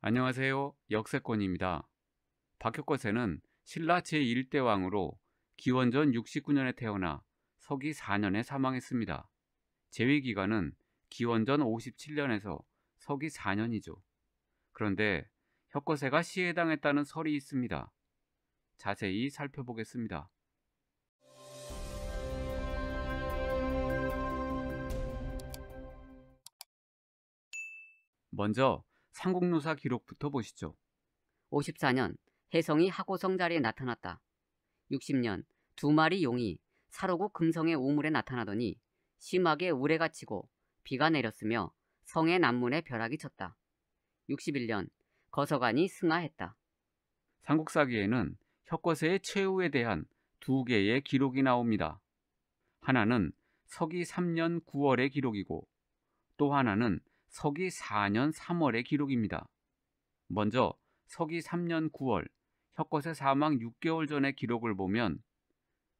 안녕하세요. 역세권입니다. 박혁거세는 신라 제1대 왕으로 기원전 69년에 태어나 서기 4년에 사망했습니다. 재위 기간은 기원전 57년에서 서기 4년이죠. 그런데 혁거세가 시해당했다는 설이 있습니다. 자세히 살펴보겠습니다. 먼저 삼국노사 기록부터 보시죠. 54년 혜성이 하고성 자리에 나타났다. 60년 두 마리 용이 사로구 금성의 우물에 나타나더니 심하게 우레가 치고 비가 내렸으며 성의 남문에 벼락이 쳤다. 61년 거서관이 승하했다. 삼국사기에는 혁거세의 최후에 대한 두 개의 기록이 나옵니다. 하나는 서기 3년 9월의 기록이고 또 하나는 서기 4년 3월의 기록입니다. 먼저 서기 3년 9월 혁것의 사망 6개월 전의 기록을 보면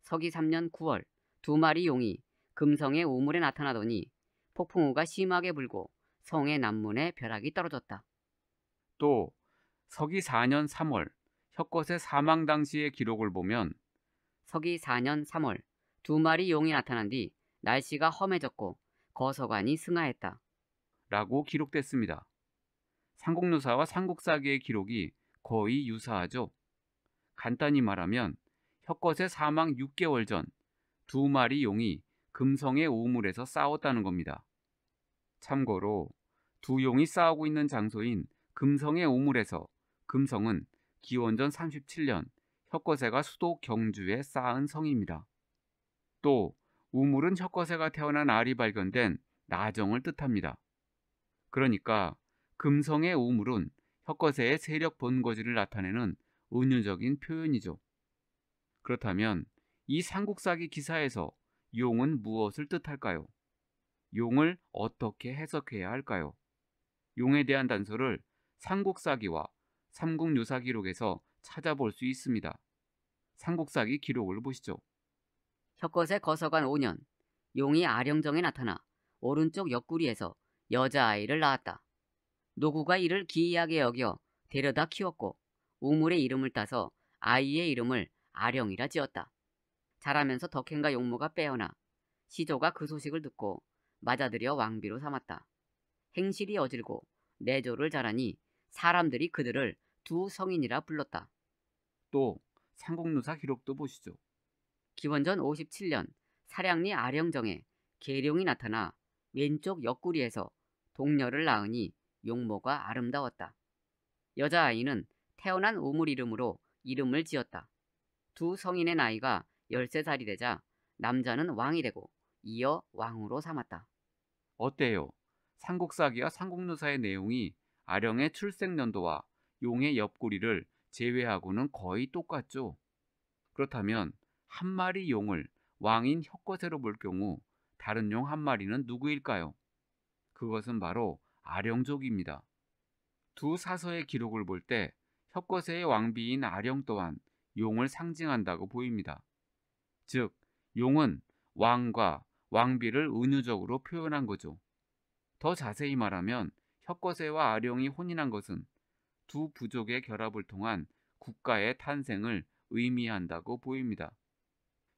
서기 3년 9월 두 마리 용이 금성의 우물에 나타나더니 폭풍우가 심하게 불고 성의 남문에 벼락이 떨어졌다. 또 서기 4년 3월 혁것의 사망 당시의 기록을 보면 서기 4년 3월 두 마리 용이 나타난 뒤 날씨가 험해졌고 거서관이 승하했다. 라고 기록됐습니다. 삼국유사와 삼국사기의 기록이 거의 유사하죠. 간단히 말하면 혁것의 사망 6개월 전 두 마리 용이 금성의 우물에서 싸웠다는 겁니다. 참고로 두 용이 싸우고 있는 장소인 금성의 우물에서 금성은 기원전 37년 혁거세가 수도 경주에 쌓은 성입니다. 또 우물은 혁거세가 태어난 알이 발견된 나정을 뜻합니다. 그러니까 금성의 우물은 혀거세의 세력 본거지를 나타내는 은유적인 표현이죠. 그렇다면 이 삼국사기 기사에서 용은 무엇을 뜻할까요? 용을 어떻게 해석해야 할까요? 용에 대한 단서를 삼국사기와 삼국유사 기록에서 찾아볼 수 있습니다. 삼국사기 기록을 보시죠. 혁거세 거서관 5년, 용이 아령정에 나타나 오른쪽 옆구리에서 여자아이를 낳았다. 노구가 이를 기이하게 여겨 데려다 키웠고 우물의 이름을 따서 아이의 이름을 아령이라 지었다. 자라면서 덕행과 용모가 빼어나 시조가 그 소식을 듣고 맞아들여 왕비로 삼았다. 행실이 어질고 내조를 자라니 사람들이 그들을 두 성인이라 불렀다. 또 삼국유사 기록도 보시죠. 기원전 57년 사량리 아령정에 계룡이 나타나 왼쪽 옆구리에서 동녀를 낳으니 용모가 아름다웠다. 여자아이는 태어난 우물 이름으로 이름을 지었다. 두 성인의 나이가 13살이 되자 남자는 왕이 되고 이어 왕으로 삼았다. 어때요? 삼국사기와 삼국유사의 내용이 아령의 출생년도와 용의 옆구리를 제외하고는 거의 똑같죠. 그렇다면 한 마리 용을 왕인 혁거세로 볼 경우 다른 용 한 마리는 누구일까요? 그것은 바로 아령족입니다. 두 사서의 기록을 볼 때 협거세의 왕비인 아령 또한 용을 상징한다고 보입니다. 즉, 용은 왕과 왕비를 은유적으로 표현한 거죠. 더 자세히 말하면 협거세와 아령이 혼인한 것은 두 부족의 결합을 통한 국가의 탄생을 의미한다고 보입니다.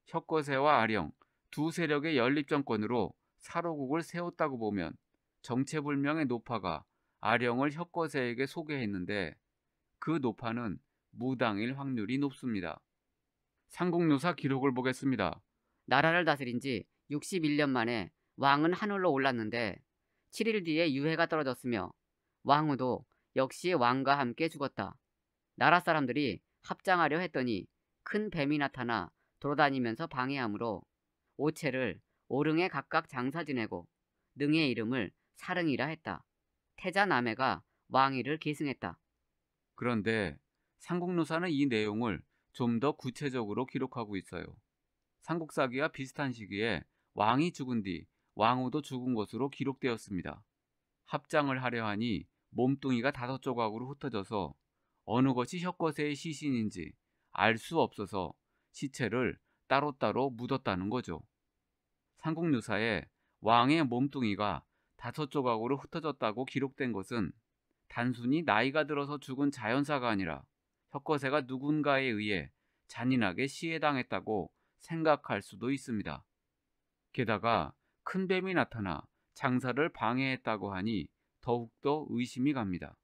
협거세와 아령 두 세력의 연립 정권으로 사로국을 세웠다고 보면 정체불명의 노파가 아령을 혁거세에게 소개했는데 그 노파는 무당일 확률이 높습니다. 상국묘사 기록을 보겠습니다. 나라를 다스린 지 61년 만에 왕은 하늘로 올랐는데 7일 뒤에 유해가 떨어졌으며 왕후도 역시 왕과 함께 죽었다. 나라 사람들이 합장하려 했더니 큰 뱀이 나타나 돌아다니면서 방해하므로 오체를 오릉에 각각 장사 지내고 능의 이름을 사릉이라 했다. 태자 남해가 왕위를 계승했다. 그런데 삼국노사는 이 내용을 좀 더 구체적으로 기록하고 있어요. 삼국사기와 비슷한 시기에 왕이 죽은 뒤 왕후도 죽은 것으로 기록되었습니다. 합장을 하려 하니 몸뚱이가 다섯 조각으로 흩어져서 어느 것이 혁거세의 시신인지 알 수 없어서 시체를 따로따로 묻었다는 거죠. 삼국유사에 왕의 몸뚱이가 다섯 조각으로 흩어졌다고 기록된 것은 단순히 나이가 들어서 죽은 자연사가 아니라 혁거세가 누군가에 의해 잔인하게 시해당했다고 생각할 수도 있습니다. 게다가 큰 뱀이 나타나 장사를 방해했다고 하니 더욱더 의심이 갑니다.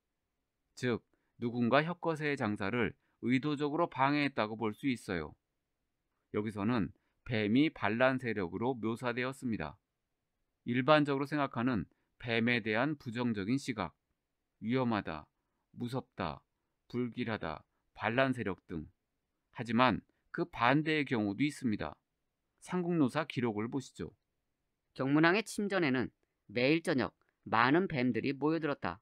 즉, 누군가 혁거세의 장사를 의도적으로 방해했다고 볼 수 있어요. 여기서는 뱀이 반란 세력으로 묘사되었습니다. 일반적으로 생각하는 뱀에 대한 부정적인 시각, 위험하다, 무섭다, 불길하다, 반란 세력 등. 하지만 그 반대의 경우도 있습니다. 삼국노사 기록을 보시죠. 경문항의 침전에는 매일 저녁 많은 뱀들이 모여들었다.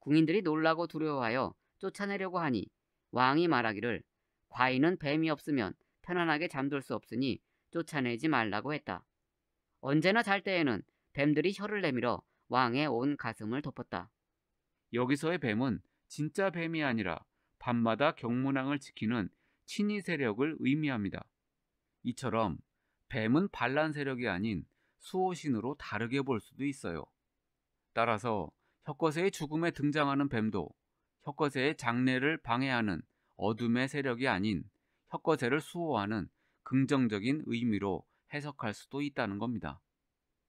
궁인들이 놀라고 두려워하여 쫓아내려고 하니 왕이 말하기를 과인은 뱀이 없으면 편안하게 잠들 수 없으니 쫓아내지 말라고 했다. 언제나 잘 때에는 뱀들이 혀를 내밀어 왕의 온 가슴을 덮었다. 여기서의 뱀은 진짜 뱀이 아니라 밤마다 경문왕을 지키는 친위 세력을 의미합니다. 이처럼 뱀은 반란 세력이 아닌 수호신으로 다르게 볼 수도 있어요. 따라서 혁거세의 죽음에 등장하는 뱀도 혁거세의 장례를 방해하는 어둠의 세력이 아닌 혁거세를 수호하는 긍정적인 의미로 해석할 수도 있다는 겁니다.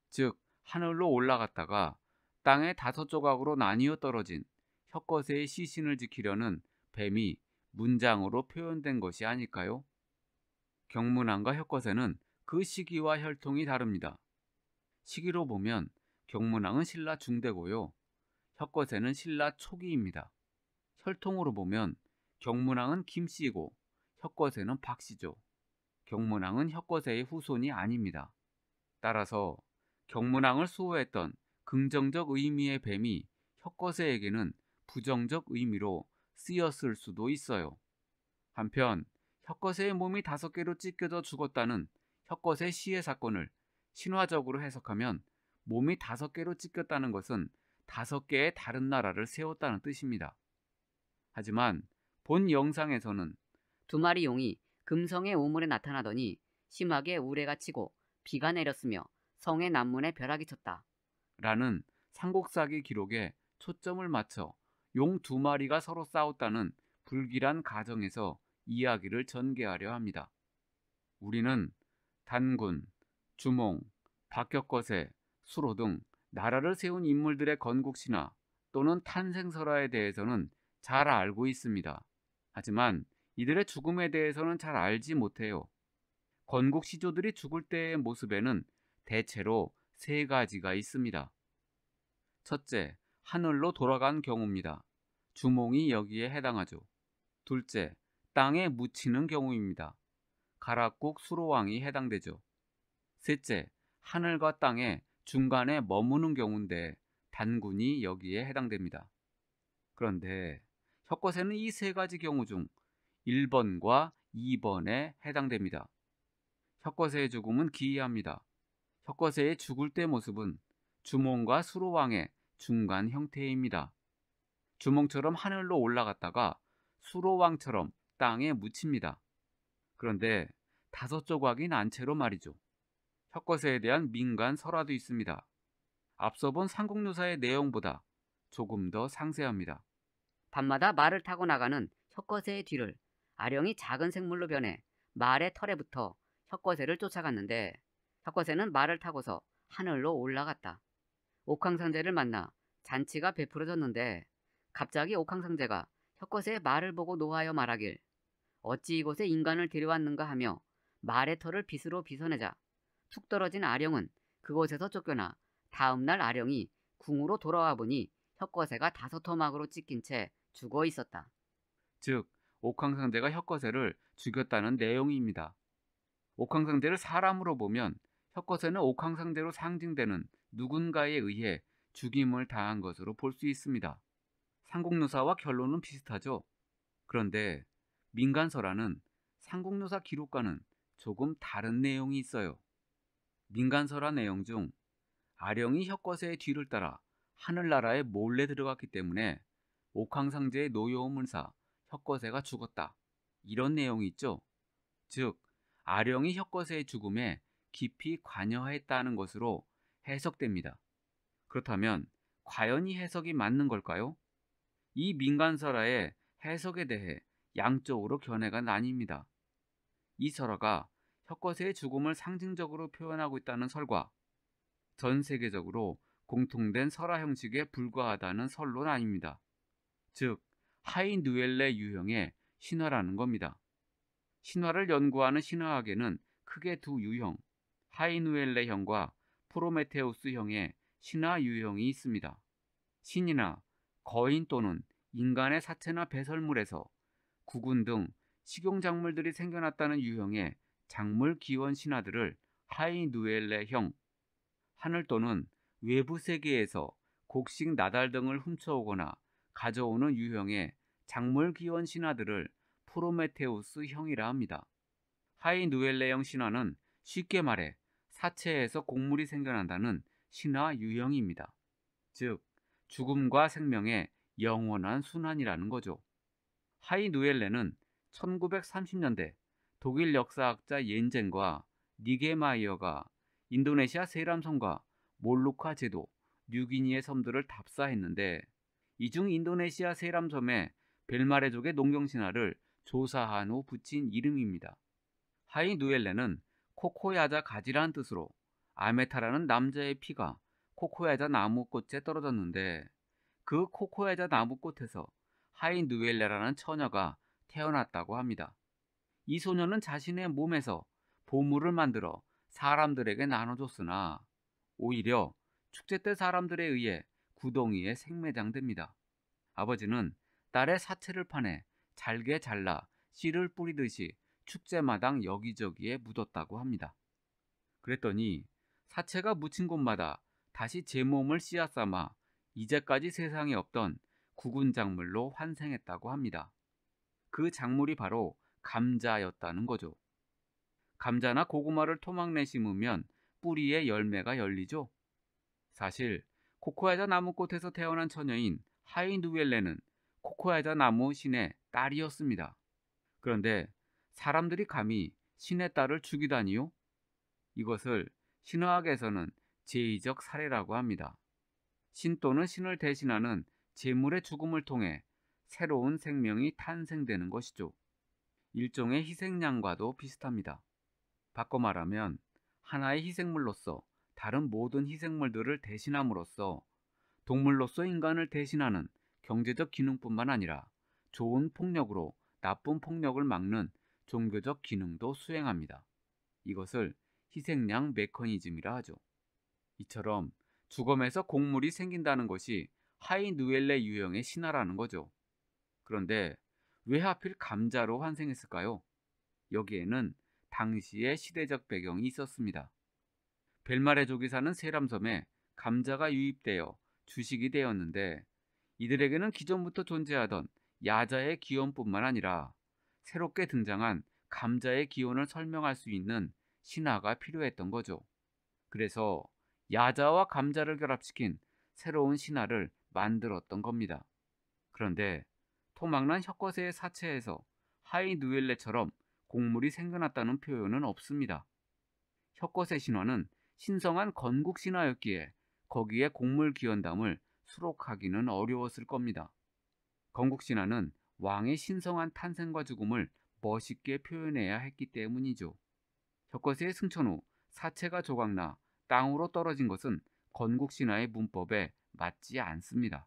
즉, 하늘로 올라갔다가 땅의 다섯 조각으로 나뉘어 떨어진 혁거세의 시신을 지키려는 뱀이 문장으로 표현된 것이 아닐까요? 경문안과 혁거세는 그 시기와 혈통이 다릅니다. 시기로 보면 경문왕은 신라 중대고요. 혁거세는 신라 초기입니다. 혈통으로 보면 경문왕은 김씨이고 혁거세는 박씨죠. 경문왕은 혁거세의 후손이 아닙니다. 따라서 경문항을 수호했던 긍정적 의미의 뱀이 혁거세에게는 부정적 의미로 쓰였을 수도 있어요. 한편 혁거세의 몸이 다섯 개로 찢겨져 죽었다는 혁거세 시의 사건을 신화적으로 해석하면 몸이 다섯 개로 찢겼다는 것은 다섯 개의 다른 나라를 세웠다는 뜻입니다. 하지만 본 영상에서는 두 마리 용이 금성의 우물에 나타나더니 심하게 우레가 치고 비가 내렸으며 성의 남문에 벼락이 쳤다. 라는 삼국사기 기록에 초점을 맞춰 용 두 마리가 서로 싸웠다는 불길한 가정에서 이야기를 전개하려 합니다. 우리는 단군, 주몽, 박혁거세, 수로 등 나라를 세운 인물들의 건국신화 또는 탄생설화에 대해서는 잘 알고 있습니다. 하지만 이들의 죽음에 대해서는 잘 알지 못해요. 건국시조들이 죽을 때의 모습에는 대체로 세 가지가 있습니다. 첫째, 하늘로 돌아간 경우입니다. 주몽이 여기에 해당하죠. 둘째, 땅에 묻히는 경우입니다. 가락국 수로왕이 해당되죠. 셋째, 하늘과 땅의 중간에 머무는 경우인데 단군이 여기에 해당됩니다. 그런데 혁거세는 이 세 가지 경우 중 1번과 2번에 해당됩니다. 혁거세의 죽음은 기이합니다. 석거세의 죽을 때 모습은 주몽과 수로왕의 중간 형태입니다. 주몽처럼 하늘로 올라갔다가 수로왕처럼 땅에 묻힙니다. 그런데 다섯 조각이난채로 말이죠. 혁거세에 대한 민간 설화도 있습니다. 앞서 본 삼국유사의 내용보다 조금 더 상세합니다. 밤마다 말을 타고 나가는 혁거세의 뒤를 아령이 작은 생물로 변해 말의 털에 붙어 혁거세를 쫓아갔는데 박과세는 말을 타고서 하늘로 올라갔다. 옥황상제를 만나 잔치가 베풀어졌는데 갑자기 옥황상제가 혁거세의 말을 보고 노하여 말하길 어찌 이곳에 인간을 데려왔는가 하며 말의 털을 빗으로 빗어내자 툭 떨어진 아령은 그곳에서 쫓겨나 다음날 아령이 궁으로 돌아와 보니 혁거세가 다섯 토막으로 찢긴 채 죽어 있었다. 즉 옥황상제가 혁거세를 죽였다는 내용입니다. 옥황상제를 사람으로 보면 석것에는 옥황상제로 상징되는 누군가에 의해 죽임을 당한 것으로 볼 수 있습니다. 삼국노사와 결론은 비슷하죠. 그런데 민간설화는 삼국노사 기록과는 조금 다른 내용이 있어요. 민간설화 내용 중 아령이 혁거세의 뒤를 따라 하늘나라에 몰래 들어갔기 때문에 옥황상제의 노여움을사 혁거세가 죽었다. 이런 내용이 있죠. 즉 아령이 혁거세의 죽음에 깊이 관여했다는 것으로 해석됩니다. 그렇다면 과연 이 해석이 맞는 걸까요? 이 민간설화의 해석에 대해 양쪽으로 견해가 나뉩니다. 이 설화가 혁거세의 죽음을 상징적으로 표현하고 있다는 설과 전 세계적으로 공통된 설화 형식에 불과하다는 설로 나뉩니다. 즉, 하이 누엘레 유형의 신화라는 겁니다. 신화를 연구하는 신화학에는 크게 두 유형, 하이누엘레형과 프로메테우스형의 신화 유형이 있습니다. 신이나 거인 또는 인간의 사체나 배설물에서 구군 등 식용작물들이 생겨났다는 유형의 작물 기원 신화들을 하이누엘레형, 하늘 또는 외부 세계에서 곡식 나달 등을 훔쳐오거나 가져오는 유형의 작물 기원 신화들을 프로메테우스 형이라 합니다. 하이누엘레형 신화는 쉽게 말해 사체에서 곡물이 생겨난다는 신화 유형입니다. 즉, 죽음과 생명의 영원한 순환이라는 거죠. 하이 누엘레는 1930년대 독일 역사학자 옌젠과 니게마이어가 인도네시아 세람섬과 몰루카 제도, 뉴기니의 섬들을 답사했는데 이 중 인도네시아 세람섬의 벨마레족의 농경 신화를 조사한 후 붙인 이름입니다. 하이 누엘레는 코코야자 가지라는 뜻으로 아메타라는 남자의 피가 코코야자 나무꽃에 떨어졌는데 그 코코야자 나무꽃에서 하이 누엘레라는 처녀가 태어났다고 합니다. 이 소녀는 자신의 몸에서 보물을 만들어 사람들에게 나눠줬으나 오히려 축제 때 사람들에 의해 구덩이에 생매장됩니다. 아버지는 딸의 사체를 파내 잘게 잘라 씨를 뿌리듯이 축제마당 여기저기에 묻었다고 합니다. 그랬더니 사체가 묻힌 곳마다 다시 제 몸을 씨앗 삼아 이제까지 세상에 없던 구군 작물로 환생했다고 합니다. 그 작물이 바로 감자였다는 거죠. 감자나 고구마를 토막내 심으면 뿌리에 열매가 열리죠. 사실 코코야자 나무꽃에서 태어난 처녀인 하이 누엘레는 코코야자 나무 신의 딸이었습니다. 그런데 사람들이 감히 신의 딸을 죽이다니요? 이것을 신화학에서는 제의적 사례라고 합니다. 신 또는 신을 대신하는 재물의 죽음을 통해 새로운 생명이 탄생되는 것이죠. 일종의 희생양과도 비슷합니다. 바꿔 말하면 하나의 희생물로서 다른 모든 희생물들을 대신함으로써 동물로서 인간을 대신하는 경제적 기능뿐만 아니라 좋은 폭력으로 나쁜 폭력을 막는 종교적 기능도 수행합니다. 이것을 희생양 메커니즘이라 하죠. 이처럼 주검에서 곡물이 생긴다는 것이 하이누엘레 유형의 신화라는 거죠. 그런데 왜 하필 감자로 환생했을까요? 여기에는 당시의 시대적 배경이 있었습니다. 벨마레족이 사는 세람섬에 감자가 유입되어 주식이 되었는데 이들에게는 기존부터 존재하던 야자의 기원뿐만 아니라 새롭게 등장한 감자의 기원을 설명할 수 있는 신화가 필요했던 거죠. 그래서 야자와 감자를 결합시킨 새로운 신화를 만들었던 겁니다. 그런데 토막난 혁거세의 사체에서 하이누엘레처럼 곡물이 생겨났다는 표현은 없습니다. 혁거세 신화는 신성한 건국 신화였기에 거기에 곡물 기원담을 수록하기는 어려웠을 겁니다. 건국 신화는 왕의 신성한 탄생과 죽음을 멋있게 표현해야 했기 때문이죠. 혁거스의 승천후 사체가 조각나 땅으로 떨어진 것은 건국 신화의 문법에 맞지 않습니다.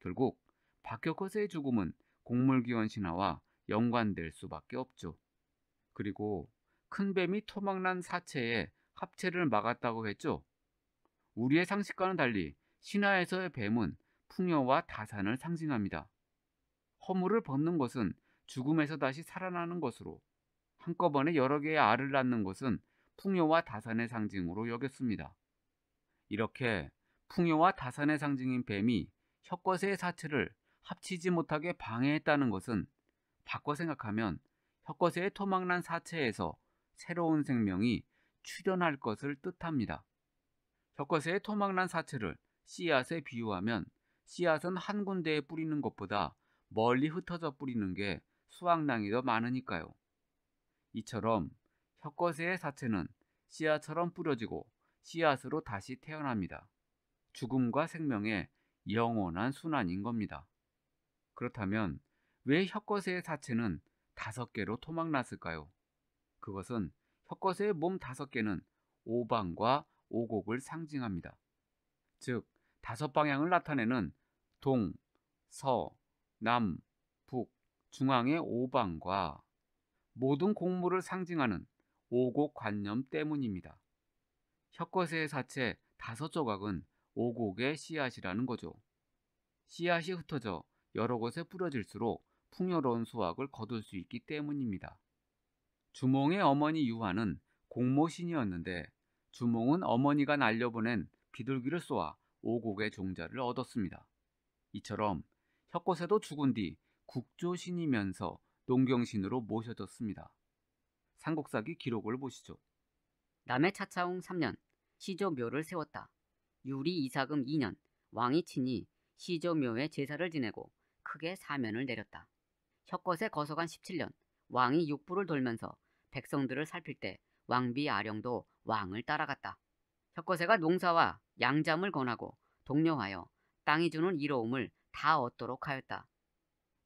결국 박혁거스의 죽음은 곡물기원 신화와 연관될 수밖에 없죠. 그리고 큰 뱀이 토막난 사체에 합체를 막았다고 했죠. 우리의 상식과는 달리 신화에서의 뱀은 풍요와 다산을 상징합니다. 허물을 벗는 것은 죽음에서 다시 살아나는 것으로 한꺼번에 여러 개의 알을 낳는 것은 풍요와 다산의 상징으로 여겼습니다. 이렇게 풍요와 다산의 상징인 뱀이 혁거세의 사체를 합치지 못하게 방해했다는 것은 바꿔 생각하면 혁거세의 토막난 사체에서 새로운 생명이 출현할 것을 뜻합니다. 혁거세의 토막난 사체를 씨앗에 비유하면 씨앗은 한 군데에 뿌리는 것보다 멀리 흩어져 뿌리는 게 수확량이 더 많으니까요. 이처럼 혁거세의 사체는 씨앗처럼 뿌려지고 씨앗으로 다시 태어납니다. 죽음과 생명의 영원한 순환인 겁니다. 그렇다면 왜혁거세의 사체는 다섯 개로 토막났을까요? 그것은 혁거세의몸 다섯 개는 오방과 오곡을 상징합니다. 즉, 다섯 방향을 나타내는 동, 서, 남, 북, 중앙의 오방과 모든 공물을 상징하는 오곡관념 때문입니다. 혁거세의 사체 다섯 조각은 오곡의 씨앗이라는 거죠. 씨앗이 흩어져 여러 곳에 뿌려질수록 풍요로운 수확을 거둘 수 있기 때문입니다. 주몽의 어머니 유화는 공모신이었는데 주몽은 어머니가 날려보낸 비둘기를 쏘아 오곡의 종자를 얻었습니다. 이처럼 혁고세도 죽은 뒤 국조신이면서 농경신으로 모셔졌습니다. 삼국사기 기록을 보시죠. 남해 차차웅 3년 시조묘를 세웠다. 유리 이사금 2년 왕이 친히 시조묘에 제사를 지내고 크게 사면을 내렸다. 혁것에 거서간 17년 왕이 육부를 돌면서 백성들을 살필 때 왕비 아령도 왕을 따라갔다. 혁거세가 농사와 양잠을 권하고 독려하여 땅이 주는 이로움을 다 얻도록 하였다.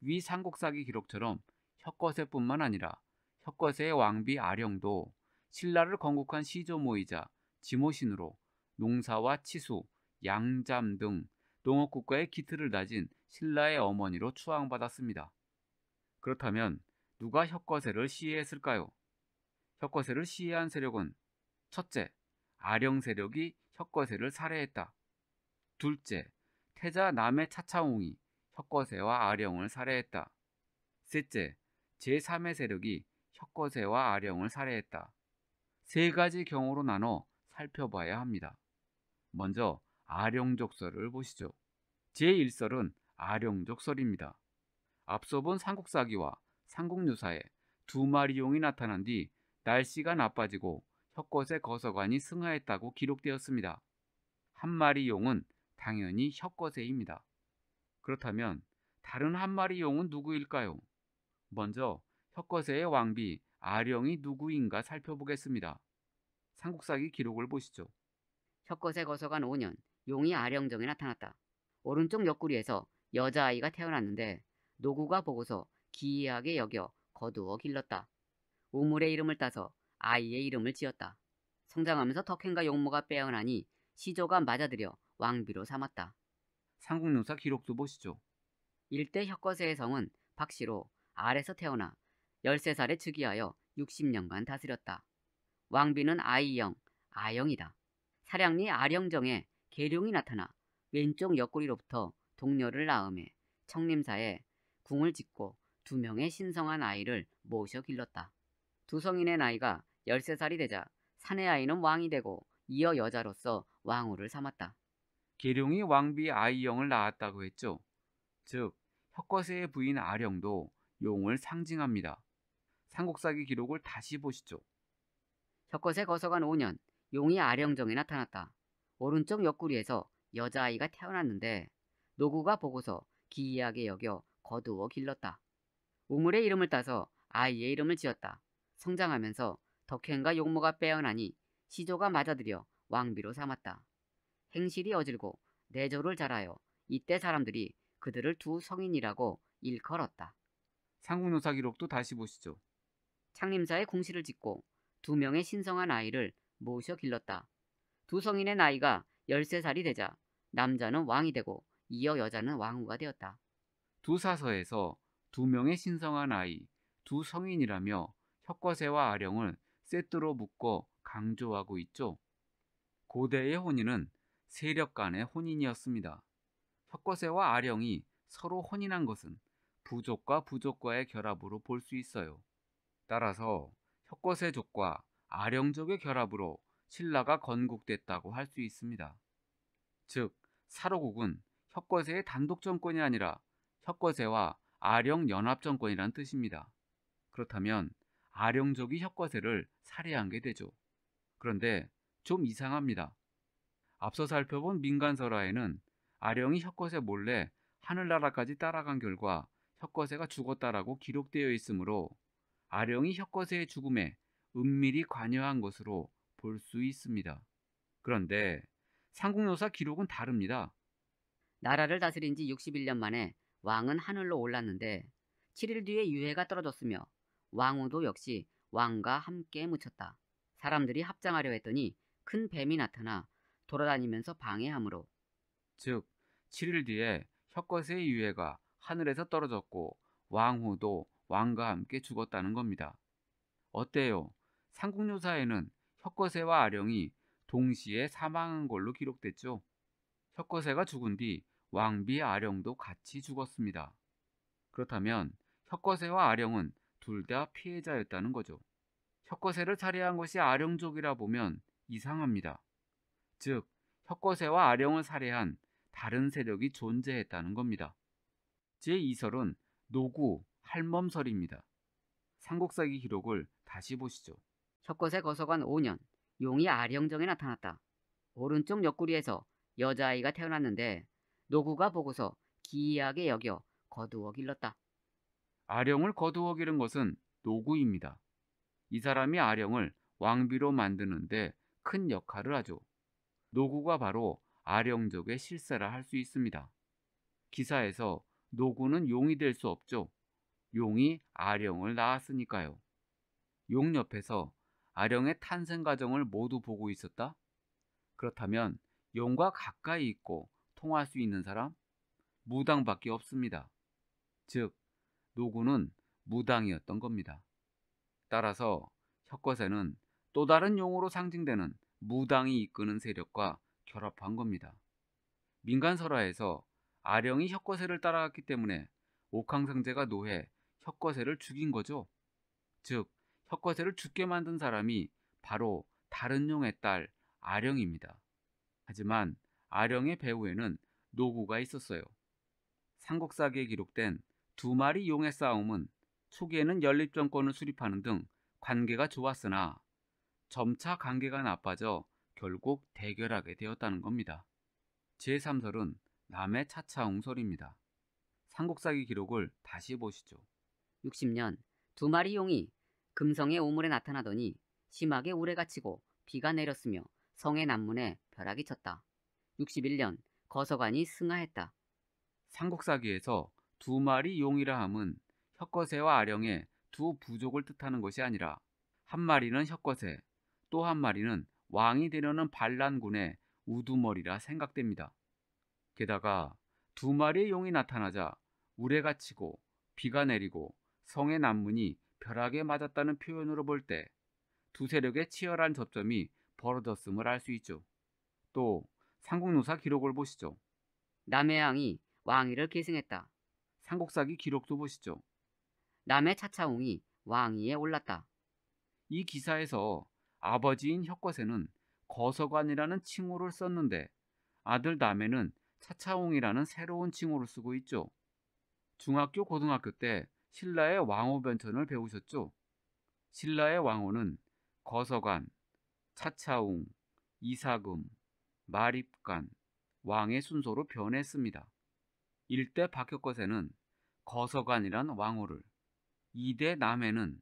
위 삼국사기 기록처럼 혁거세뿐만 아니라 혁거세의 왕비 아령도 신라를 건국한 시조모이자 지모신으로 농사와 치수, 양잠 등 농업국가의 기틀을 다진 신라의 어머니로 추앙받았습니다. 그렇다면 누가 혁거세를 시해했을까요? 혁거세를 시해한 세력은 첫째, 아령 세력이 혁거세를 살해했다. 둘째, 태자 남의 차차웅이 혁거세와 아령을 살해했다. 셋째, 제3의 세력이 혁거세와 아령을 살해했다. 세 가지 경우로 나눠 살펴봐야 합니다. 먼저 아령족설을 보시죠. 제1설은 아령족설입니다. 앞서 본 삼국사기와 삼국유사에 두 마리 용이 나타난 뒤 날씨가 나빠지고 혁거세 거서관이 승하했다고 기록되었습니다. 한 마리 용은 당연히 혀거세입니다 그렇다면 다른 한 마리 용은 누구일까요? 먼저 혀거세의 왕비 아령이 누구인가 살펴보겠습니다. 삼국사기 기록을 보시죠. 혀거세 거서간 5년 용이 아령정에 나타났다. 오른쪽 옆구리에서 여자아이가 태어났는데 노구가 보고서 기이하게 여겨 거두어 길렀다. 우물의 이름을 따서 아이의 이름을 지었다. 성장하면서 덕행과 용모가 빼어나니 시조가 맞아들여 왕비로 삼았다. 삼국묘사 기록도 보시죠. 일대 혁거세의 성은 박씨로 아래서 태어나 13살에 즉위하여 60년간 다스렸다. 왕비는 아이영, 아영이다. 사량리 아령정에 계룡이 나타나 왼쪽 옆구리로부터 동료를낳음해 청림사에 궁을 짓고 두 명의 신성한 아이를 모셔 길렀다. 두 성인의 나이가 13살이 되자 사내 아이는 왕이 되고 이어 여자로서 왕후를 삼았다. 계룡이 왕비 아이영을 낳았다고 했죠. 즉 혁거세의 부인 아령도 용을 상징합니다. 삼국사기 기록을 다시 보시죠. 혁거세 거서간 5년 용이 아령정에 나타났다. 오른쪽 옆구리에서 여자아이가 태어났는데 노구가 보고서 기이하게 여겨 거두어 길렀다. 우물의 이름을 따서 아이의 이름을 지었다. 성장하면서 덕행과 용모가 빼어나니 시조가 맞아들여 왕비로 삼았다. 행실이 어질고 내조를 잘하여 이때 사람들이 그들을 두 성인이라고 일컬었다. 상훈노사 기록도 다시 보시죠. 창림사에 공실을 짓고 두 명의 신성한 아이를 모셔 길렀다. 두 성인의 나이가 13살이 되자 남자는 왕이 되고 이어 여자는 왕후가 되었다. 두 사서에서 두 명의 신성한 아이, 두 성인이라며 혁거세와 아령을 세트로 묶어 강조하고 있죠. 고대의 혼인은 세력 간의 혼인이었습니다. 혁거세와 아령이 서로 혼인한 것은 부족과 부족과의 결합으로 볼 수 있어요. 따라서 혁거세족과 아령족의 결합으로 신라가 건국됐다고 할 수 있습니다. 즉, 사로국은 혁거세의 단독 정권이 아니라 혁거세와 아령 연합 정권이란 뜻입니다. 그렇다면 아령족이 혁거세를 살해한 게 되죠. 그런데 좀 이상합니다. 앞서 살펴본 민간설화에는 아령이 혁거세 몰래 하늘나라까지 따라간 결과 혁거세가 죽었다라고 기록되어 있으므로 아령이 혁거세의 죽음에 은밀히 관여한 것으로 볼 수 있습니다. 그런데 상국요사 기록은 다릅니다. 나라를 다스린 지 61년 만에 왕은 하늘로 올랐는데 7일 뒤에 유해가 떨어졌으며 왕후도 역시 왕과 함께 묻혔다. 사람들이 합장하려 했더니 큰 뱀이 나타나 돌아다니면서 방해하므로 즉 7일 뒤에 혁거세의 유해가 하늘에서 떨어졌고 왕후도 왕과 함께 죽었다는 겁니다. 어때요? 삼국유사에는 혁거세와 아령이 동시에 사망한 걸로 기록됐죠. 혁거세가 죽은 뒤 왕비 아령도 같이 죽었습니다. 그렇다면 혁거세와 아령은 둘 다 피해자였다는 거죠. 혁거세를 살해한 것이 아령족이라 보면 이상합니다. 즉 혁거세와 아령을 살해한 다른 세력이 존재했다는 겁니다. 제2설은 노구 할멈설입니다. 삼국사기 기록을 다시 보시죠. 혁거세 거서관 5년 용이 아령정에 나타났다. 오른쪽 옆구리에서 여자아이가 태어났는데 노구가 보고서 기이하게 여겨 거두어 길렀다. 아령을 거두어 기른 것은 노구입니다. 이 사람이 아령을 왕비로 만드는데 큰 역할을 하죠. 노구가 바로 아령족의 실세라 할 수 있습니다. 기사에서 노구는 용이 될 수 없죠. 용이 아령을 낳았으니까요. 용 옆에서 아령의 탄생 과정을 모두 보고 있었다? 그렇다면 용과 가까이 있고 통할 수 있는 사람? 무당밖에 없습니다. 즉, 노구는 무당이었던 겁니다. 따라서 혁거세는 또 다른 용으로 상징되는 무당이 이끄는 세력과 결합한 겁니다. 민간설화에서 아령이 혁거세를 따라갔기 때문에 옥황상제가 노해 혁거세를 죽인 거죠. 즉, 혁거세를 죽게 만든 사람이 바로 다른 용의 딸 아령입니다. 하지만 아령의 배후에는 노구가 있었어요. 삼국사기에 기록된 두 마리 용의 싸움은 초기에는 연립정권을 수립하는 등 관계가 좋았으나 점차 관계가 나빠져 결국 대결하게 되었다는 겁니다. 제3설은 남의 차차웅설입니다. 삼국사기 기록을 다시 보시죠. 60년 두 마리 용이 금성의 오물에 나타나더니 심하게 우레가 치고 비가 내렸으며 성의 남문에 벼락이 쳤다. 61년 거서관이 승하했다. 삼국사기에서 두 마리 용이라 함은 혁거세와 아령의 두 부족을 뜻하는 것이 아니라 한 마리는 혁거세, 또한 마리는 왕이 되려는 반란군의 우두머리라 생각됩니다. 게다가 두 마리의 용이 나타나자 우레가 치고 비가 내리고 성의 남문이 벼락에 맞았다는 표현으로 볼 때 두 세력의 치열한 접점이 벌어졌음을 알 수 있죠. 또 삼국노사 기록을 보시죠. 남해왕이 왕위를 계승했다. 삼국사기 기록도 보시죠. 남해 차차웅이 왕위에 올랐다. 이 기사에서 아버지인 혁거세는 거서관이라는 칭호를 썼는데 아들 남해는 차차홍이라는 새로운 칭호를 쓰고 있죠. 중학교 고등학교 때 신라의 왕호 변천을 배우셨죠. 신라의 왕호는 거서관, 차차웅 이사금, 마립간, 왕의 순서로 변했습니다. 1대 박혁거세는 거서관이란 왕호를, 2대 남해는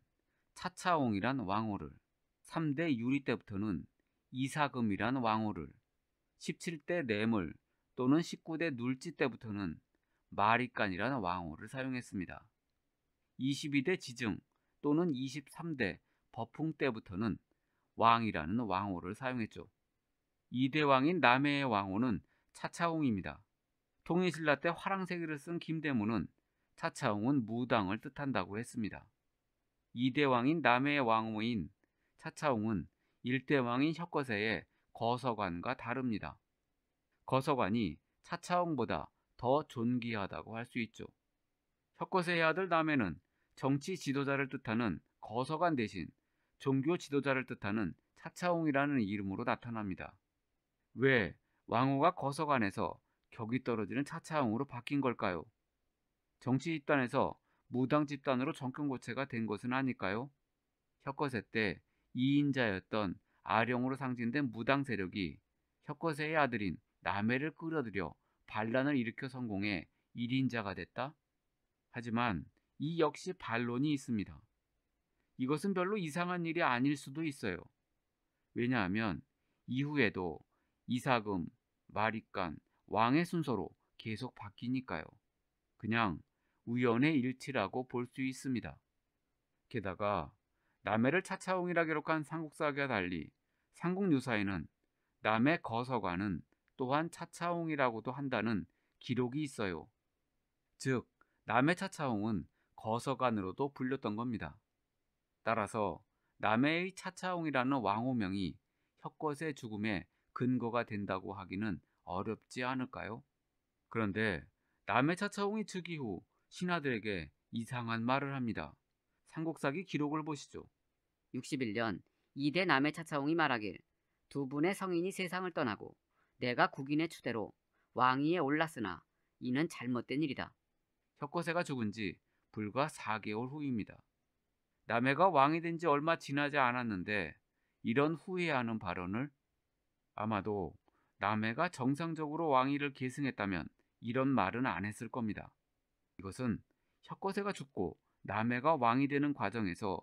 차차웅이란 왕호를, 3대 유리 때부터는 이사금이란 왕호를 17대 뇌물 또는 19대 눌지 때부터는 마리깐이란 왕호를 사용했습니다. 22대 지증 또는 23대 버풍 때부터는 왕이라는 왕호를 사용했죠. 이대 왕인 남해의 왕호는 차차웅입니다 통일신라 때화랑색기를쓴 김대문은 차차웅은 무당을 뜻한다고 했습니다. 이대 왕인 남해의 왕호인 차차홍은 일대왕인 혁거세의 거서관과 다릅니다. 거서관이 차차홍보다 더 존귀하다고 할 수 있죠. 혁거세의 아들 남해는 정치 지도자를 뜻하는 거서관 대신 종교 지도자를 뜻하는 차차홍이라는 이름으로 나타납니다. 왜 왕후가 거서관에서 격이 떨어지는 차차홍으로 바뀐 걸까요? 정치 집단에서 무당 집단으로 정권 고체가 된 것은 아닐까요? 혁거세 때 이인자였던 아령으로 상징된 무당 세력이 혁거세의 아들인 남해를 끌어들여 반란을 일으켜 성공해 1인자가 됐다. 하지만 이 역시 반론이 있습니다. 이것은 별로 이상한 일이 아닐 수도 있어요. 왜냐하면 이후에도 이사금, 마리깐, 왕의 순서로 계속 바뀌니까요. 그냥 우연의 일치라고 볼 수 있습니다. 게다가 남해를 차차홍이라 기록한 삼국사기와 달리 삼국유사에는 남해 거서관은 또한 차차홍이라고도 한다는 기록이 있어요. 즉 남해 차차홍은 거서관으로도 불렸던 겁니다. 따라서 남해의 차차홍이라는 왕호명이 혁것의 죽음에 근거가 된다고 하기는 어렵지 않을까요? 그런데 남해 차차홍이 즉위 후 신하들에게 이상한 말을 합니다. 삼국사기 기록을 보시죠. 61년 이대 남해 차차홍이 말하길 두 분의 성인이 세상을 떠나고 내가 국인의 추대로 왕위에 올랐으나 이는 잘못된 일이다. 혁거세가 죽은 지 불과 4개월 후입니다. 남해가 왕이 된 지 얼마 지나지 않았는데 이런 후회하는 발언을 아마도 남해가 정상적으로 왕위를 계승했다면 이런 말은 안 했을 겁니다. 이것은 혁거세가 죽고 남해가 왕이 되는 과정에서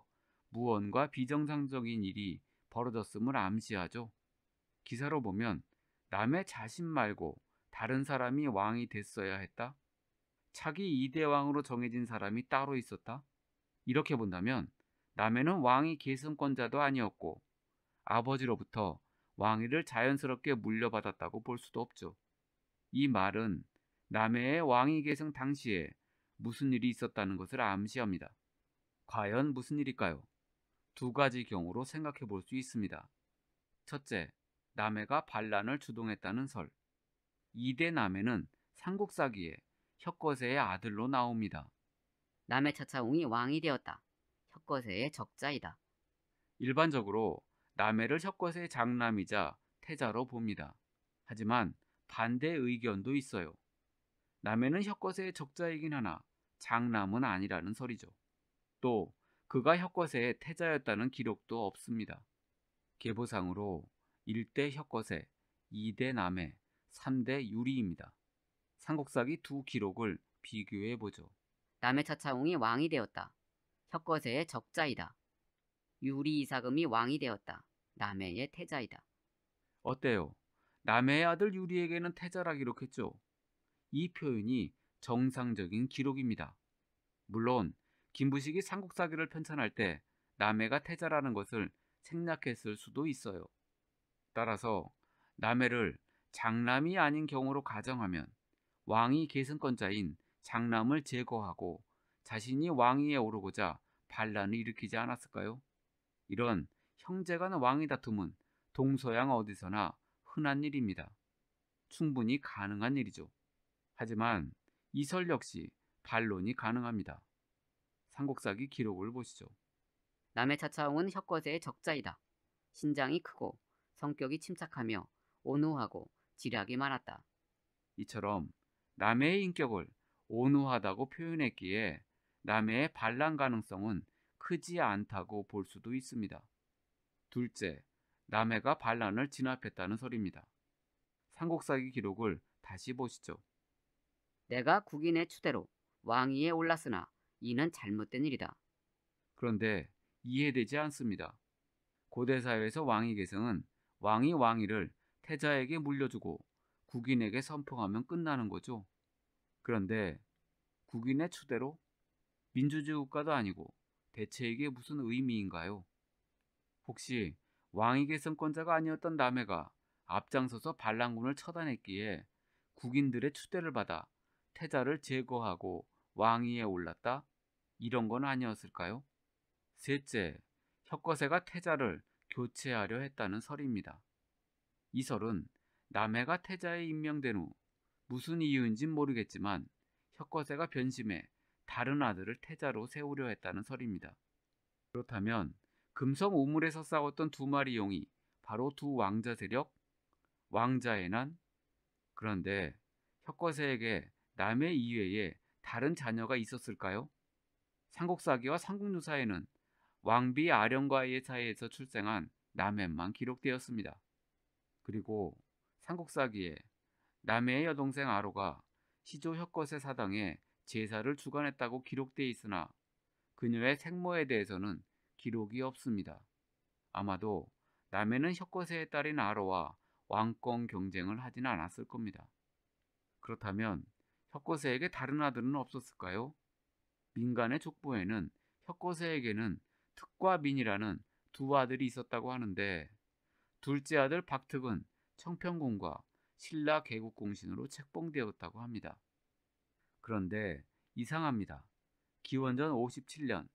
무언가 비정상적인 일이 벌어졌음을 암시하죠. 기사로 보면 남의 자신 말고 다른 사람이 왕이 됐어야 했다. 자기 이대왕으로 정해진 사람이 따로 있었다. 이렇게 본다면 남해는 왕이 계승권자도 아니었고 아버지로부터 왕위를 자연스럽게 물려받았다고 볼 수도 없죠. 이 말은 남해의 왕위 계승 당시에 무슨 일이 있었다는 것을 암시합니다. 과연 무슨 일일까요? 두 가지 경우로 생각해 볼 수 있습니다. 첫째, 남해가 반란을 주동했다는 설. 이대 남해는 삼국사기에 혁거세의 아들로 나옵니다. 남해 차차웅이 왕이 되었다. 혁거세의 적자이다. 일반적으로 남해를 혁거세의 장남이자 태자로 봅니다. 하지만 반대 의견도 있어요. 남해는 혁거세의 적자이긴 하나 장남은 아니라는 설이죠. 또 그가 혁거세의 태자였다는 기록도 없습니다. 계보상으로 1대 혁거세, 2대 남해, 3대 유리입니다. 삼국사기 두 기록을 비교해 보죠. 남해 차차웅이 왕이 되었다. 혁거세의 적자이다. 유리 이사금이 왕이 되었다. 남해의 태자이다. 어때요? 남해의 아들 유리에게는 태자라 기록했죠. 이 표현이 정상적인 기록입니다. 물론 김부식이 삼국사기를 편찬할 때 남해가 태자라는 것을 생략했을 수도 있어요. 따라서 남해를 장남이 아닌 경우로 가정하면 왕이 계승권자인 장남을 제거하고 자신이 왕위에 오르고자 반란을 일으키지 않았을까요? 이런 형제 간 왕위 다툼은 동서양 어디서나 흔한 일입니다. 충분히 가능한 일이죠. 하지만 이설 역시 반론이 가능합니다. 삼국사기 기록을 보시죠. 남의 차차홍은 혁거제의 적자이다. 신장이 크고 성격이 침착하며 온우하고 지략이 많았다. 이처럼 남의 인격을 온우하다고 표현했기에 남의 반란 가능성은 크지 않다고 볼 수도 있습니다. 둘째, 남해가 반란을 진압했다는 설입니다. 삼국사기 기록을 다시 보시죠. 내가 국인의 추대로 왕위에 올랐으나 이는 잘못된 일이다. 그런데 이해되지 않습니다. 고대 사회에서 왕위 계승은 왕이 왕위를 태자에게 물려주고 국인에게 선포하면 끝나는 거죠. 그런데 국인의 추대로 민주주의 국가도 아니고 대체 이게 무슨 의미인가요? 혹시 왕위 계승권자가 아니었던 남해가 앞장서서 반란군을 처단했기에 국인들의 추대를 받아 태자를 제거하고 왕위에 올랐다? 이런 건 아니었을까요? 셋째, 혁거세가 태자를 교체하려 했다는 설입니다. 이 설은 남해가 태자에 임명된 후 무슨 이유인진 모르겠지만 혁거세가 변심해 다른 아들을 태자로 세우려 했다는 설입니다. 그렇다면 금성 우물에서 싸웠던 두 마리 용이 바로 두 왕자 세력, 왕자의 난. 그런데 혁거세에게 남의 이외에 다른 자녀가 있었을까요? 삼국사기와 삼국유사에는 왕비 아령과의 사이에서 출생한 남해만 기록되었습니다. 그리고 삼국사기에 남해의 여동생 아로가 시조 혁것의 사당에 제사를 주관했다고 기록되어 있으나 그녀의 생모에 대해서는 기록이 없습니다. 아마도 남해는 혁거세의 딸인 아로와 왕권 경쟁을 하진 않았을 겁니다. 그렇다면 혁거세에게 다른 아들은 없었을까요? 민간의 족보에는 혁거세에게는 특과민이라는 두 아들이 있었다고 하는데 둘째 아들 박특은 청평군과 신라 개국 공신으로 책봉되었다고 합니다. 그런데 이상합니다. 기원전 57년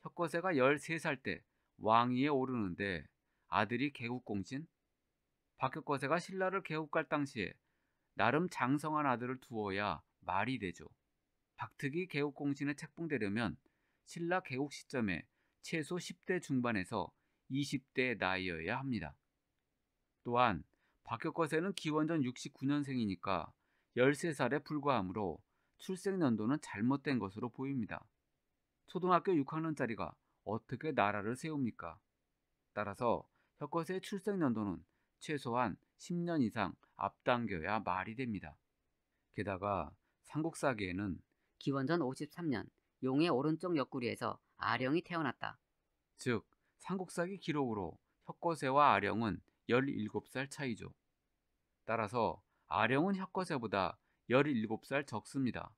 혁거세가 13살 때 왕위에 오르는데 아들이 개국 공신 박혁거세가 신라를 개국할 당시에 나름 장성한 아들을 두어야 말이 되죠. 박특이 개국공신에 책봉되려면 신라 개국 시점에 최소 10대 중반에서 2 0대 나이여야 합니다. 또한 박혁거세는 기원전 69년생이니까 13살에 불과하므로 출생 연도는 잘못된 것으로 보입니다. 초등학교 6학년짜리가 어떻게 나라를 세웁니까? 따라서 혁거세의 출생 연도는 최소한 10년 이상 앞당겨야 말이 됩니다. 게다가 삼국사기에는 기원전 53년 용의 오른쪽 옆구리에서 아령이 태어났다. 즉 삼국사기 기록으로 혁거세와 아령은 17살 차이죠. 따라서 아령은 혁거세보다 17살 적습니다.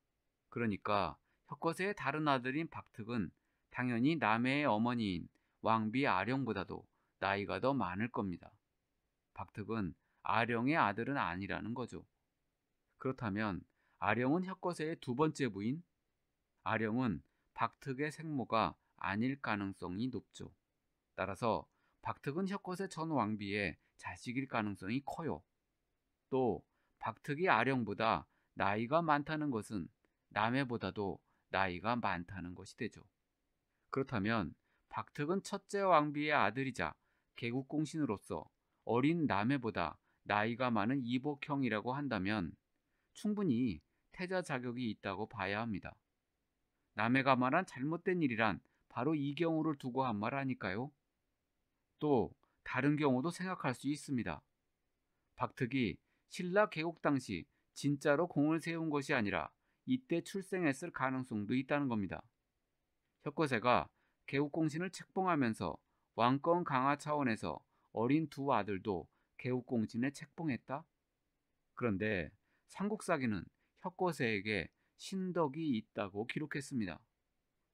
그러니까 혁거세의 다른 아들인 박특은 당연히 남해의 어머니인 왕비 아령보다도 나이가 더 많을 겁니다. 박특은 아령의 아들은 아니라는 거죠. 그렇다면 아령은 혁거세의 두 번째 부인, 아령은 박특의 생모가 아닐 가능성이 높죠. 따라서 박특은 혁거세 전 왕비의 자식일 가능성이 커요. 또 박특이 아령보다 나이가 많다는 것은 남해보다도 나이가 많다는 것이 되죠. 그렇다면 박특은 첫째 왕비의 아들이자 개국공신으로서 어린 남해보다 나이가 많은 이복형이라고 한다면 충분히 태자 자격이 있다고 봐야 합니다. 남해가 말한 잘못된 일이란 바로 이 경우를 두고 한 말 아닐까요? 또 다른 경우도 생각할 수 있습니다. 박특이 신라 개국 당시 진짜로 공을 세운 것이 아니라 이때 출생했을 가능성도 있다는 겁니다. 혁거세가 개국공신을 책봉하면서 왕권 강화 차원에서 어린 두 아들도 개국공신에 책봉했다? 그런데 삼국사기는 혁고세에게 신덕이 있다고 기록했습니다.